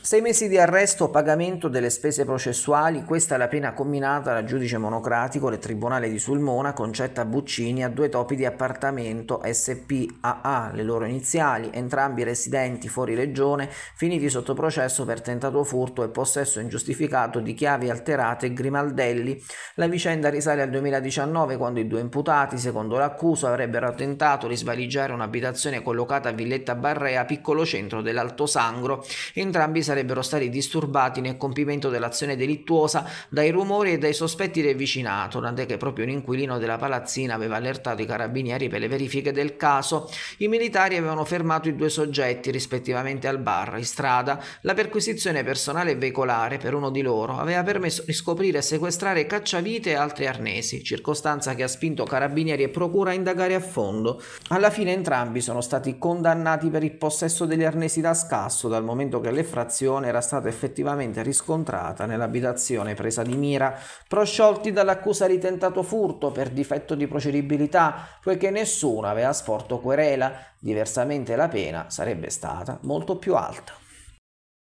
Sei mesi di arresto, pagamento delle spese processuali, questa è la pena combinata dal giudice monocratico del Tribunale di Sulmona concetta a Buccini a due topi di appartamento SPAA, le loro iniziali, entrambi residenti fuori regione, finiti sotto processo per tentato furto e possesso ingiustificato di chiavi alterate e grimaldelli. La vicenda risale al 2019 quando i due imputati, secondo l'accuso, avrebbero tentato di svaligiare un'abitazione collocata a Villetta Barrea, piccolo centro dell'Alto Sangro, entrambi entrambi sarebbero stati disturbati nel compimento dell'azione delittuosa dai rumori e dai sospetti del vicinato, tant'è che proprio un inquilino della palazzina aveva allertato i carabinieri per le verifiche del caso. I militari avevano fermato i due soggetti rispettivamente al bar, in strada. La perquisizione personale e veicolare per uno di loro aveva permesso di scoprire e sequestrare cacciavite e altri arnesi, circostanza che ha spinto carabinieri e procura a indagare a fondo. Alla fine entrambi sono stati condannati per il possesso degli arnesi da scasso dal momento che le frasi operazione era stata effettivamente riscontrata nell'abitazione presa di mira, prosciolti dall'accusa di tentato furto per difetto di procedibilità, poiché nessuno aveva sporto querela, diversamente la pena sarebbe stata molto più alta.